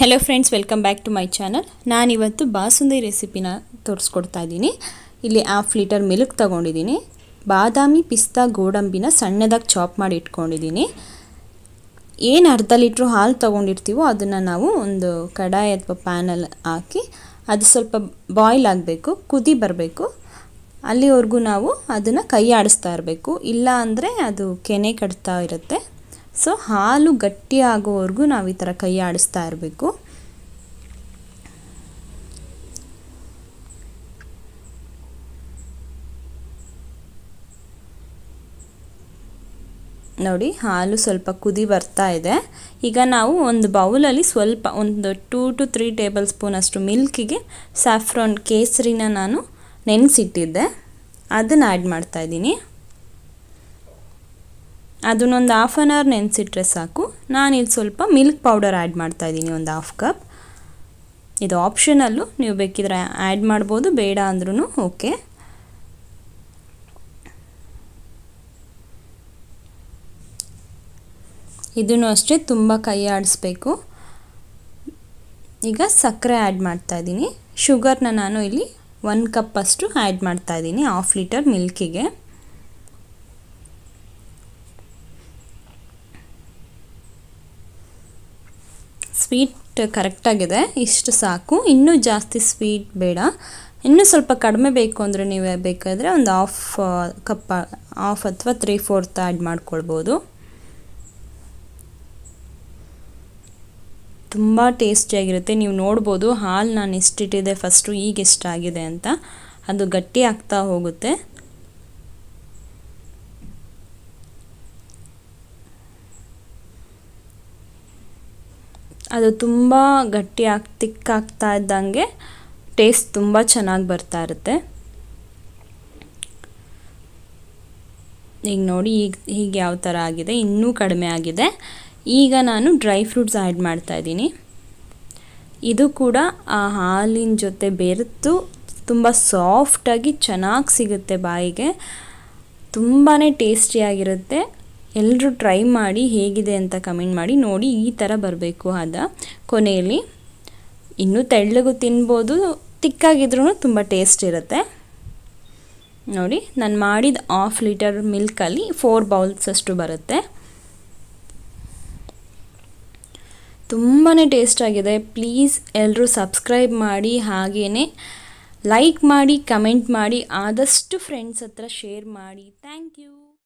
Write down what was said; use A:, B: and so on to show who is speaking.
A: hello friends welcome back to my channel ನಾನಿವತ್ತು ಬಾಸುಂದಿ ರೆಸಿಪಿನ ತೋರಿಸ್ಕೊಡ್ತಾ ಇದ್ದೀನಿ ಇಲ್ಲಿ ಹಾಫ್ ಲೀಟರ್ ಮಿಲ್ಕ್ ತೊಗೊಂಡಿದ್ದೀನಿ ಬಾದಾಮಿ ಪಿಸ್ತಾ ಗೋಡಂಬಿನ ಸಣ್ಣದಾಗಿ ಚಾಪ್ ಮಾಡಿ ಇಟ್ಕೊಂಡಿದ್ದೀನಿ ಏನು ಅರ್ಧ ಲೀಟ್ರು ಹಾಲು ತೊಗೊಂಡಿರ್ತೀವೋ ಅದನ್ನು ನಾವು ಒಂದು ಕಡಾಯಿ ಅಥವಾ ಪ್ಯಾನಲ್ಲಿ ಹಾಕಿ ಅದು ಸ್ವಲ್ಪ ಬಾಯ್ಲ್ ಆಗಬೇಕು ಕುದಿ ಬರಬೇಕು ಅಲ್ಲಿವರೆಗೂ ನಾವು ಅದನ್ನು ಕೈ ಆಡಿಸ್ತಾ ಇರಬೇಕು ಇಲ್ಲ ಅಂದರೆ ಅದು ಕೆನೆ ಕಟ್ತಾ ಇರುತ್ತೆ ಸೊ ಹಾಲು ಗಟ್ಟಿಯಾಗೋವರೆಗೂ ನಾವು ಈ ಥರ ಕೈ ಆಡಿಸ್ತಾ ಇರಬೇಕು ನೋಡಿ ಹಾಲು ಸ್ವಲ್ಪ ಕುದಿ ಬರ್ತಾ ಇದೆ ಈಗ ನಾವು ಒಂದು ಬೌಲಲ್ಲಿ ಸ್ವಲ್ಪ ಒಂದು two to three tablespoon ಅಷ್ಟು ಮಿಲ್ಕಿಗೆ ಸ್ಯಾಫ್ರಾನ್ ಕೇಸರಿನ ನಾನು ನೆನೆಸಿಟ್ಟಿದ್ದೆ ಅದನ್ನು ಆ್ಯಡ್ ಮಾಡ್ತಾಯಿದ್ದೀನಿ ಅದನ್ನೊಂದು ಹಾಫ್ ಆನ್ ಅವರ್ ನೆನೆಸಿಟ್ರೆ ಸಾಕು ನಾನಿಲ್ಲಿ ಸ್ವಲ್ಪ ಮಿಲ್ಕ್ ಪೌಡರ್ ಆ್ಯಡ್ ಮಾಡ್ತಾಯಿದ್ದೀನಿ ಒಂದು ಹಾಫ್ ಕಪ್ ಇದು ಆಪ್ಷನಲ್ಲು ನೀವು ಬೇಕಿದ್ರೆ ಆ್ಯಡ್ ಮಾಡ್ಬೋದು ಬೇಡ ಅಂದ್ರೂ ಓಕೆ ಇದನ್ನು ಅಷ್ಟೇ ತುಂಬ ಕೈ ಆಡಿಸ್ಬೇಕು ಈಗ ಸಕ್ಕರೆ ಆ್ಯಡ್ ಮಾಡ್ತಾಯಿದ್ದೀನಿ ಶುಗರ್ನ ನಾನು ಇಲ್ಲಿ ಒನ್ ಕಪ್ಪಷ್ಟು ಆ್ಯಡ್ ಮಾಡ್ತಾಯಿದ್ದೀನಿ ಹಾಫ್ ಲೀಟರ್ ಮಿಲ್ಕಿಗೆ ಸ್ವೀಟ್ ಕರೆಕ್ಟಾಗಿದೆ ಇಷ್ಟು ಸಾಕು ಇನ್ನೂ ಜಾಸ್ತಿ ಸ್ವೀಟ್ ಬೇಡ ಇನ್ನೂ ಸ್ವಲ್ಪ ಕಡಿಮೆ ಬೇಕು ಅಂದರೆ ನೀವು ಬೇಕಾದರೆ ಒಂದು ಆಫ್ ಕಪ್ ಹಾಫ್ ಅಥವಾ ತ್ರೀ ಫೋರ್ತ್ ಆ್ಯಡ್ ಮಾಡ್ಕೊಳ್ಬೋದು ತುಂಬ ಟೇಸ್ಟಿಯಾಗಿರುತ್ತೆ ನೀವು ನೋಡ್ಬೋದು ಹಾಲು ನಾನು ಎಷ್ಟಿಟ್ಟಿದೆ ಫಸ್ಟು ಈಗ ಎಷ್ಟಾಗಿದೆ ಅಂತ ಅದು ಗಟ್ಟಿ ಆಗ್ತಾ ಹೋಗುತ್ತೆ ಅದು ತುಂಬ ಗಟ್ಟಿಯಾಗಿ ತಿಕ್ಕಾಗ್ತಾ ಇದ್ದಂಗೆ ಟೇಸ್ಟ್ ತುಂಬ ಚೆನ್ನಾಗಿ ಬರ್ತಾ ಇರುತ್ತೆ ಈಗ ನೋಡಿ ಈಗ ಈಗ ಯಾವ ಥರ ಆಗಿದೆ ಇನ್ನೂ ಕಡಿಮೆ ಆಗಿದೆ ಈಗ ನಾನು ಡ್ರೈ ಫ್ರೂಟ್ಸ್ ಆ್ಯಡ್ ಮಾಡ್ತಾ ಇದ್ದೀನಿ ಇದು ಕೂಡ ಆ ಹಾಲಿನ ಜೊತೆ ಬೆರೆತು ತುಂಬ ಸಾಫ್ಟಾಗಿ ಚೆನ್ನಾಗಿ ಸಿಗುತ್ತೆ ಬಾಯಿಗೆ ತುಂಬಾ ಟೇಸ್ಟಿಯಾಗಿರುತ್ತೆ ಎಲ್ಲರೂ ಟ್ರೈ ಮಾಡಿ ಹೇಗಿದೆ ಅಂತ ಕಮೆಂಟ್ ಮಾಡಿ ನೋಡಿ ಈ ಥರ ಬರಬೇಕು ಅದ ಕೊನೆಯಲ್ಲಿ ಇನ್ನೂ ತೆಳ್ಳಗೂ ತಿನ್ಬೋದು ತಿಕ್ಕಾಗಿದ್ರೂ ತುಂಬ ಟೇಸ್ಟ್ ಇರುತ್ತೆ ನೋಡಿ ನಾನು ಮಾಡಿದ ಆಫ್ ಲೀಟರ್ ಮಿಲ್ಕಲ್ಲಿ ಫೋರ್ ಬೌಲ್ಸ್ ಅಷ್ಟು ಬರುತ್ತೆ ತುಂಬಾ ಟೇಸ್ಟ್ ಆಗಿದೆ ಪ್ಲೀಸ್ ಎಲ್ಲರೂ ಸಬ್ಸ್ಕ್ರೈಬ್ ಮಾಡಿ ಹಾಗೇ ಲೈಕ್ ಮಾಡಿ ಕಮೆಂಟ್ ಮಾಡಿ ಆದಷ್ಟು ಫ್ರೆಂಡ್ಸ್ ಹತ್ರ ಶೇರ್ ಮಾಡಿ ಥ್ಯಾಂಕ್ ಯು